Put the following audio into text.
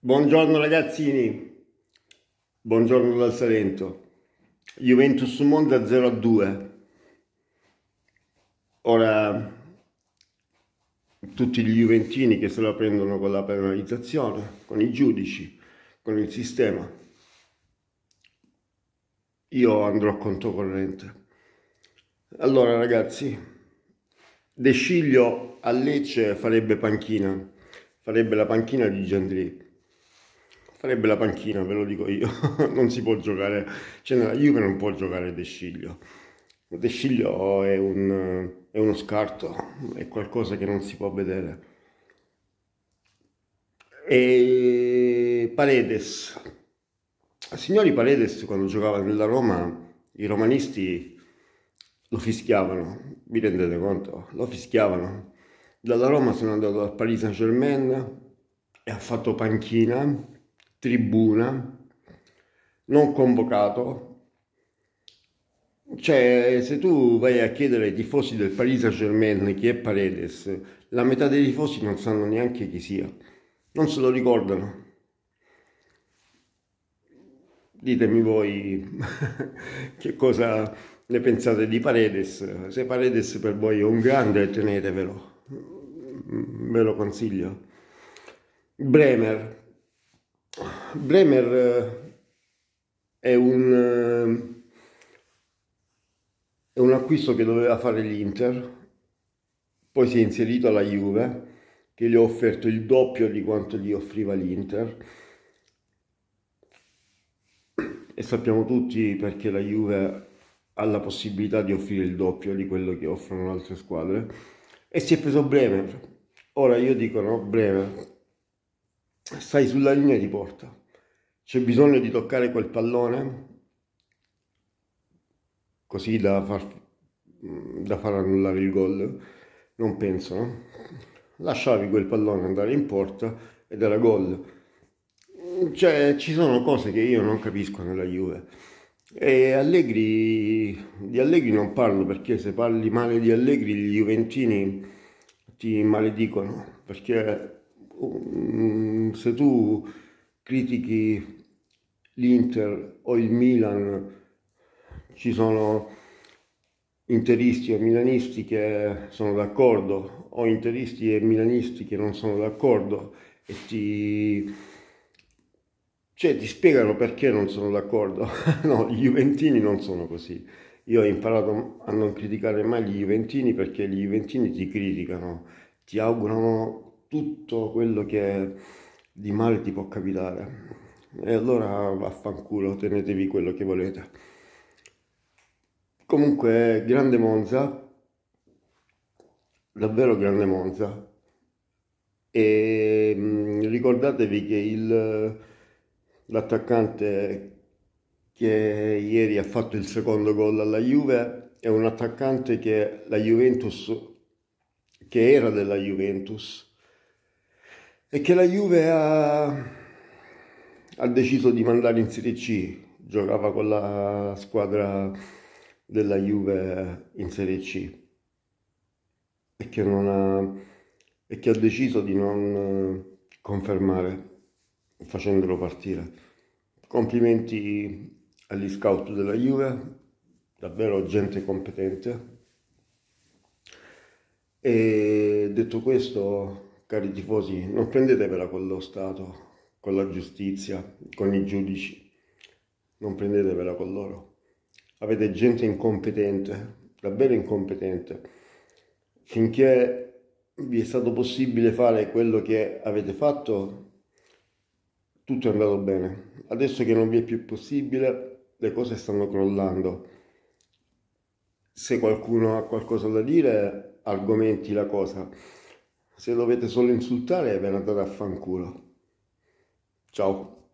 Buongiorno ragazzini, buongiorno dal Salento. Juventus Monza 0-2. a Ora tutti gli juventini che se la prendono con la penalizzazione, con i giudici, con il sistema. Io andrò a conto corrente. Allora ragazzi, De Sciglio a Lecce farebbe panchina, farebbe la panchina di Giandri farebbe la panchina, ve lo dico io, non si può giocare, cioè la Juve non può giocare De Sciglio. De Sciglio è, un, è uno scarto, è qualcosa che non si può vedere. E Paredes, signori Paredes quando giocava nella Roma, i romanisti lo fischiavano, vi rendete conto? Lo fischiavano. Dalla Roma sono andato al Paris Saint Germain e ha fatto panchina tribuna, non convocato. Cioè, se tu vai a chiedere ai tifosi del Paris Saint-Germain chi è Paredes, la metà dei tifosi non sanno neanche chi sia, non se lo ricordano. Ditemi voi che cosa ne pensate di Paredes. Se Paredes per voi è un grande, tenetevelo, mm, ve lo consiglio. Bremer, Bremer eh, è un, eh, è un acquisto che doveva fare l'Inter, poi si è inserito alla Juve che gli ha offerto il doppio di quanto gli offriva l'Inter e sappiamo tutti perché la Juve ha la possibilità di offrire il doppio di quello che offrono altre squadre e si è preso Bremer ora io dico no Bremer stai sulla linea di porta, c'è bisogno di toccare quel pallone così da far, mm, da far annullare il gol? Non penso, no? Lasciavi quel pallone andare in porta ed era gol. Cioè, ci sono cose che io non capisco nella Juve. E Allegri, di Allegri non parlo perché se parli male di Allegri, gli Juventini ti maledicono perché Mm, se tu critichi l'Inter o il Milan, ci sono interisti e milanisti che sono d'accordo o interisti e milanisti che non sono d'accordo e ti, cioè, ti spiegano perché non sono d'accordo. no, gli Juventini non sono così. Io ho imparato a non criticare mai gli Juventini perché gli Juventini ti criticano, ti augurano tutto quello che di male ti può capitare. E allora vaffanculo, tenetevi quello che volete. Comunque, grande Monza, davvero grande Monza. E mh, mm, ricordatevi che il, l'attaccante che ieri ha fatto il secondo gol alla Juve è un attaccante che la Juventus, che era della Juventus, è che la Juve ha, ha deciso di mandare in Serie C, giocava con la squadra della Juve in Serie C e che, non ha, e che ha deciso di non eh, confermare facendolo partire. Complimenti agli scout della Juve, davvero gente competente. E detto questo, cari tifosi, non prendetevela con lo Stato, con la giustizia, con i giudici, non prendetevela con loro. Avete gente incompetente, davvero incompetente. Finché vi è stato possibile fare quello che avete fatto, tutto è andato bene. Adesso che non vi è più possibile, le cose stanno crollando. Se qualcuno ha qualcosa da dire, argomenti la cosa se dovete solo insultare ve ne andate a fanculo. Ciao.